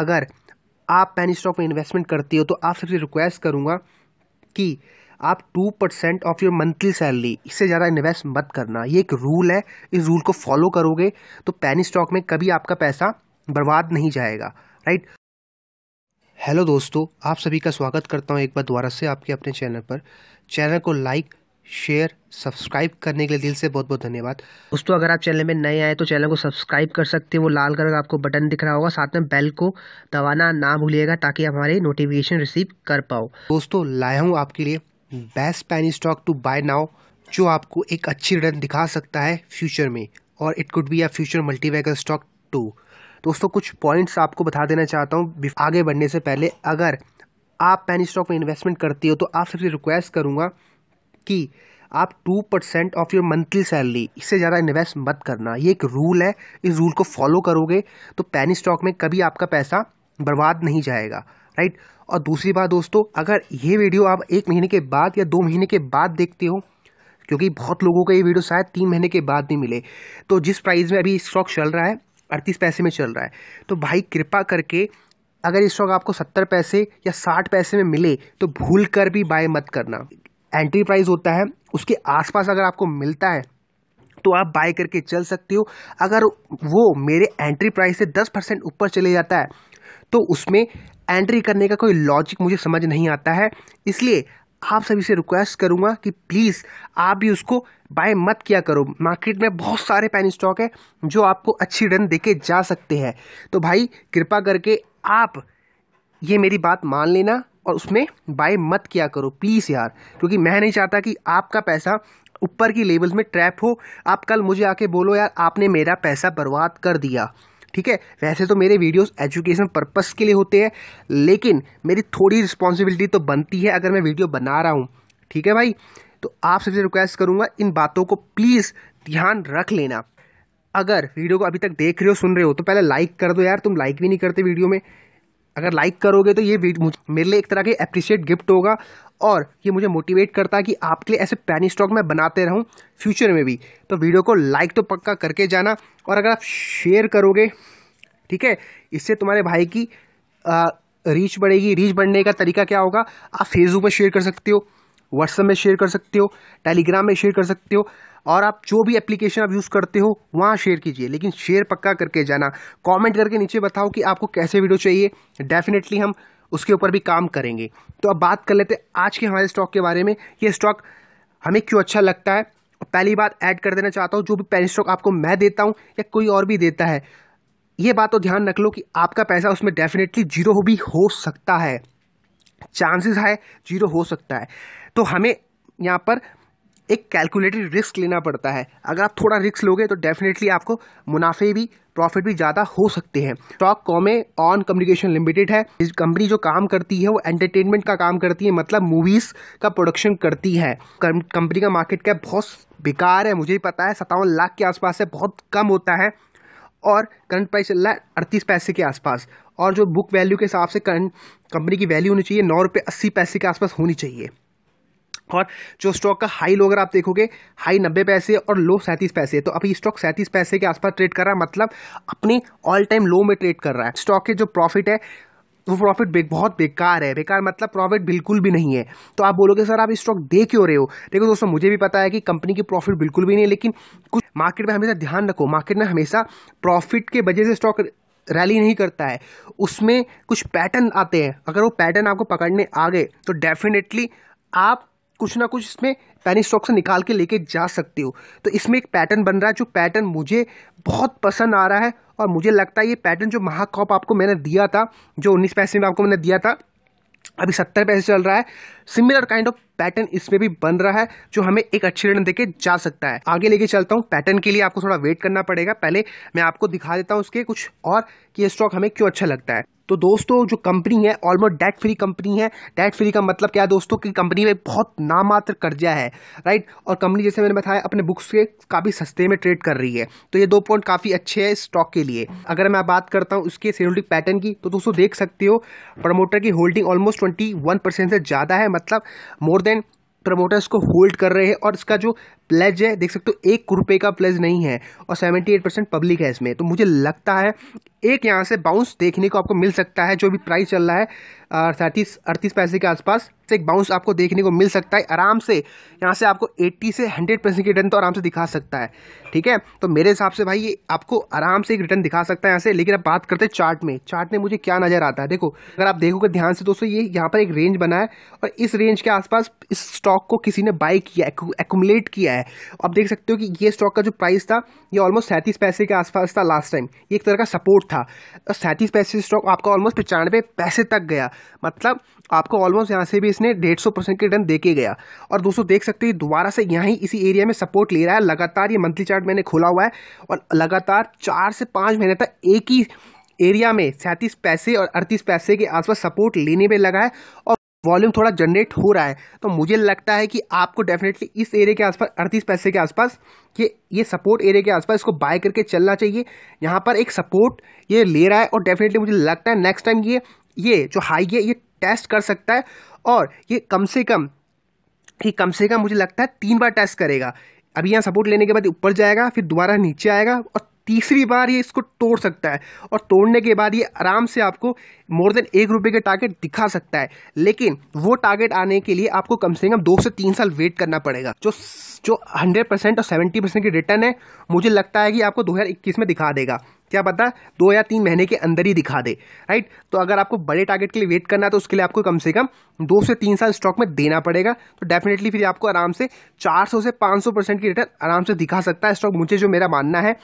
अगर आप पैनी स्टॉक में इन्वेस्टमेंट करती हो तो आप सबसे रिक्वेस्ट करूँगा कि आप two percent of your monthly salary इससे ज़्यादा इन्वेस्ट मत करना ये एक रूल है इस रूल को फॉलो करोगे तो पैनी स्टॉक में कभी आपका पैसा बर्बाद नहीं जाएगा राइट हेलो दोस्तों आप सभी का स्वागत करता हूँ एक बार दोबारा से आपके अपने चैनल पर चैनल को लाइक शेयर सब्सक्राइब करने के लिए दिल से बहुत बहुत धन्यवाद दोस्तों अगर आप चैनल में नए आए तो चैनल को सब्सक्राइब कर सकते हैं वो लाल कलर का आपको बटन दिख रहा होगा साथ में बेल को दबाना ना भूलिएगा ताकि हमारे नोटिफिकेशन रिसीव कर पाओ दोस्तों लाया हूँ आपके लिए बेस्ट पैनी स्टॉक टू बाय नाउ जो आपको एक अच्छी रिटर्न दिखा सकता है फ्यूचर में और it could be a future multibagger stock too दोस्तों कुछ पॉइंट्स आपको बता देना चाहता हूँ आगे बढ़ने से पहले अगर आप पैनी स्टॉक में इन्वेस्टमेंट करती हो तो आप सबसे रिक्वेस्ट करूँगा कि आप two percent of your monthly salary इससे ज़्यादा इन्वेस्ट मत करना ये एक रूल है इस रूल को फॉलो करोगे तो पैनी स्टॉक में कभी आपका पैसा बर्बाद नहीं जाएगा राइट और दूसरी बात दोस्तों अगर ये वीडियो आप एक महीने के बाद या दो महीने के बाद देखते हो क्योंकि बहुत लोगों को ये वीडियो शायद तीन महीने के बाद नहीं मिले तो जिस प्राइस में अभी स्टॉक चल रहा है अड़तीस पैसे में चल रहा है तो भाई कृपा करके अगर ये स्टॉक आपको सत्तर पैसे या साठ पैसे में मिले तो भूल कर भी बाय मत करना एंट्री प्राइस होता है उसके आसपास अगर आपको मिलता है तो आप बाय करके चल सकते हो अगर वो मेरे एंट्री प्राइस से दस परसेंट ऊपर चले जाता है तो उसमें एंट्री करने का कोई लॉजिक मुझे समझ नहीं आता है इसलिए आप सभी से रिक्वेस्ट करूँगा कि प्लीज़ आप भी उसको बाय मत किया करो मार्केट में बहुत सारे पेन स्टॉक है जो आपको अच्छी रन देके जा सकते हैं तो भाई कृपा करके आप ये मेरी बात मान लेना और उसमें बाय मत किया करो प्लीज़ यार क्योंकि मैं नहीं चाहता कि आपका पैसा ऊपर की लेवल्स में ट्रैप हो आप कल मुझे आके बोलो यार आपने मेरा पैसा बर्बाद कर दिया ठीक है वैसे तो मेरे वीडियोस एजुकेशन पर्पस के लिए होते हैं लेकिन मेरी थोड़ी रिस्पॉन्सिबिलिटी तो बनती है अगर मैं वीडियो बना रहा हूँ ठीक है भाई तो आप सबसे रिक्वेस्ट करूँगा इन बातों को प्लीज़ ध्यान रख लेना अगर वीडियो को अभी तक देख रहे हो सुन रहे हो तो पहले लाइक कर दो यार तुम लाइक भी नहीं करते वीडियो में अगर लाइक करोगे तो ये मेरे लिए एक तरह के अप्रिशिएट गिफ्ट होगा और ये मुझे मोटिवेट करता है कि आपके लिए ऐसे पैनी स्टॉक मैं बनाते रहूँ फ्यूचर में भी तो वीडियो को लाइक तो पक्का करके जाना और अगर आप शेयर करोगे ठीक है इससे तुम्हारे भाई की आ, रीच बढ़ेगी रीच बढ़ने का तरीका क्या होगा आप फेसबुक पर शेयर कर सकते हो व्हाट्सएप में शेयर कर सकते हो टेलीग्राम में शेयर कर सकते हो और आप जो भी एप्लीकेशन आप यूज़ करते हो वहाँ शेयर कीजिए लेकिन शेयर पक्का करके जाना कमेंट करके नीचे बताओ कि आपको कैसे वीडियो चाहिए डेफिनेटली हम उसके ऊपर भी काम करेंगे तो अब बात कर लेते हैं आज के हमारे स्टॉक के बारे में ये स्टॉक हमें क्यों अच्छा लगता है पहली बात ऐड कर देना चाहता हूँ जो भी पैन स्टॉक आपको मैं देता हूँ या कोई और भी देता है ये बात तो ध्यान रख लो कि आपका पैसा उसमें डेफिनेटली जीरो भी हो सकता है चांसेस है जीरो हो सकता है तो हमें यहाँ पर एक कैलकुलेटेड रिस्क लेना पड़ता है अगर आप थोड़ा रिस्क लोगे तो डेफिनेटली आपको मुनाफे भी प्रॉफिट भी ज़्यादा हो सकते हैं stock Kome On Communication Limited है इस कंपनी जो काम करती है वो एंटरटेनमेंट का काम करती है मतलब मूवीज़ का प्रोडक्शन करती है कंपनी का मार्केट कैप बहुत बेकार है मुझे भी पता है सत्तावन लाख के आसपास है बहुत कम होता है और करंट प्राइस चल रहा है अड़तीस पैसे के आसपास और जो बुक वैल्यू के हिसाब से कंपनी की वैल्यू होनी चाहिए नौ रुपये अस्सी पैसे के आसपास होनी चाहिए और जो स्टॉक का हाई लो अगर आप देखोगे हाई नब्बे पैसे और लो सैंतीस पैसे तो अभी स्टॉक सैंतीस पैसे के आसपास ट्रेड कर रहा है मतलब अपनी ऑल टाइम लो में ट्रेड कर रहा है स्टॉक के जो प्रॉफिट है वो प्रॉफिट बे, बहुत बेकार है बेकार मतलब प्रॉफिट बिल्कुल भी नहीं है तो आप बोलोगे सर आप स्टॉक दे क्यों रहे हो देखो दोस्तों मुझे भी पता है कि कंपनी की प्रॉफिट बिल्कुल भी नहीं है लेकिन कुछ मार्केट में हमेशा ध्यान रखो मार्केट में हमेशा प्रॉफिट के वजह से स्टॉक रैली नहीं करता है उसमें कुछ पैटर्न आते हैं अगर वो पैटर्न आपको पकड़ने आ गए तो डेफिनेटली आप कुछ ना कुछ इसमें पैनी स्टॉक से निकाल के लेके जा सकते हो तो इसमें एक पैटर्न बन रहा है जो पैटर्न मुझे बहुत पसंद आ रहा है और मुझे लगता है ये पैटर्न जो महाकॉप आपको मैंने दिया था जो उन्नीस पैसे में आपको मैंने दिया था अभी सत्तर पैसे चल रहा है सिमिलर काइंड ऑफ पैटर्न इसमें भी बन रहा है जो हमें एक अच्छी रिटर्न देके जा सकता है आगे लेके चलता हूँ पैटर्न के लिए आपको थोड़ा वेट करना पड़ेगा पहले मैं आपको दिखा देता हूँ उसके कुछ और कि ये स्टॉक हमें क्यों अच्छा लगता है तो दोस्तों जो कंपनी है ऑलमोस्ट डेट फ्री कंपनी है डेट फ्री का मतलब क्या है दोस्तों कि कंपनी में बहुत नामात्र कर्जा है राइट और कंपनी जैसे मैंने बताया अपने बुक्स के काफ़ी सस्ते में ट्रेड कर रही है तो ये दो पॉइंट काफ़ी अच्छे हैं स्टॉक के लिए अगर मैं बात करता हूँ उसके सिक्योरिटी पैटर्न की तो दोस्तों देख सकते हो प्रमोटर की होल्डिंग ऑलमोस्ट ट्वेंटी से ज़्यादा है मतलब मोर देन प्रमोटर्स को होल्ड कर रहे हैं और इसका जो प्लेज है देख सकते हो एक रुपये का प्लेज नहीं है और 78 परसेंट पब्लिक है इसमें तो मुझे लगता है एक यहाँ से बाउंस देखने को आपको मिल सकता है जो भी प्राइस चल रहा है सैंतीस अड़तीस पैसे के आसपास से एक बाउंस आपको देखने को मिल सकता है आराम से यहाँ से आपको 80 से 100 परसेंट की रिटर्न तो आराम से दिखा सकता है ठीक है तो मेरे हिसाब से भाई ये आपको आराम से एक रिटर्न दिखा सकता है यहाँ से लेकिन अब बात करते हैं चार्ट में चार्ट में मुझे क्या नज़र आता है देखो अगर आप देखोगे ध्यान से दोस्तों ये यहाँ पर एक रेंज बना है और इस रेंज के आसपास इस स्टॉक को किसी ने बाई किया एकुमलेट किया गया है अब देख सकते हो कि ये स्टॉक का जो प्राइस था ये ऑलमोस्ट सैंतीस पैसे के आसपास था लास्ट टाइम ये एक तरह का सपोर्ट था सैंतीस पैसे स्टॉक आपका ऑलमोस्ट पचानवे पैसे तक गया मतलब आपको ऑलमोस्ट यहाँ से भी इसने डेढ़ सौ परसेंट के रिटर्न देके गया और दोस्तों देख सकते हो दोबारा से यहाँ इसी एरिया में सपोर्ट ले रहा है लगातार ये मंथली चार्ट मैंने खोला हुआ है और लगातार चार से पाँच महीने तक एक ही एरिया में सैंतीस पैसे और अड़तीस पैसे के आसपास सपोर्ट लेने में लगा है और वॉल्यूम थोड़ा जनरेट हो रहा है तो मुझे लगता है कि आपको डेफिनेटली इस एरिया के आसपास अड़तीस पैसे के आसपास ये ये सपोर्ट एरिया के आसपास इसको बाय करके चलना चाहिए यहाँ पर एक सपोर्ट ये ले रहा है और डेफिनेटली मुझे लगता है नेक्स्ट टाइम ये ये जो हाई है ये टेस्ट कर सकता है और ये कम से कम ये कम से कम मुझे लगता है तीन बार टेस्ट करेगा अभी यहाँ सपोर्ट लेने के बाद ऊपर जाएगा फिर दोबारा नीचे आएगा और तीसरी बार ये इसको तोड़ सकता है और तोड़ने के बाद ये आराम से आपको मोर देन एक रुपये के टारगेट दिखा सकता है लेकिन वो टारगेट आने के लिए आपको कम से कम दो से तीन साल वेट करना पड़ेगा जो जो हंड्रेड परसेंट और सेवेंटी परसेंट की रिटर्न है मुझे लगता है कि आपको दो हज़ार इक्कीस में दिखा देगा क्या पता दो या तीन महीने के अंदर ही दिखा दे राइट तो अगर आपको बड़े टारगेट के लिए वेट करना है तो उसके लिए आपको कम से कम दो से तीन साल स्टॉक में देना पड़ेगा तो डेफिनेटली फिर आपको आराम से 400 से 500 परसेंट की रिटर्न आराम से दिखा सकता है स्टॉक मुझे जो मेरा मानना है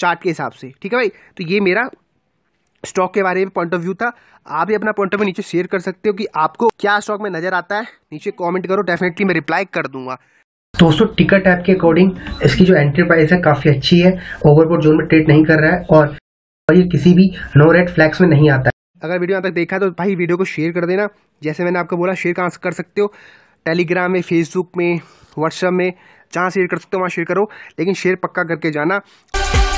चार्ट के हिसाब से ठीक है भाई तो ये मेरा स्टॉक के बारे में पॉइंट ऑफ व्यू था आप भी अपना पॉइंट ऑफ व्यू नीचे शेयर कर सकते हो कि आपको क्या स्टॉक में नजर आता है नीचे कमेंट करो डेफिनेटली मैं रिप्लाई कर दूंगा दोस्तों टिकट ऐप के अकॉर्डिंग इसकी जो एंट्री प्राइस है काफी अच्छी है ओवरबोर्ड जोन में ट्रेड नहीं कर रहा है और ये किसी भी नो रेड फ्लैक्स में नहीं आता है अगर वीडियो यहाँ तक देखा तो भाई वीडियो को शेयर कर देना जैसे मैंने आपको बोला शेयर कहाँ कर सकते हो टेलीग्राम में फेसबुक में व्हाट्सएप में जहाँ शेयर कर सकते हो वहाँ शेयर करो लेकिन शेयर पक्का करके जाना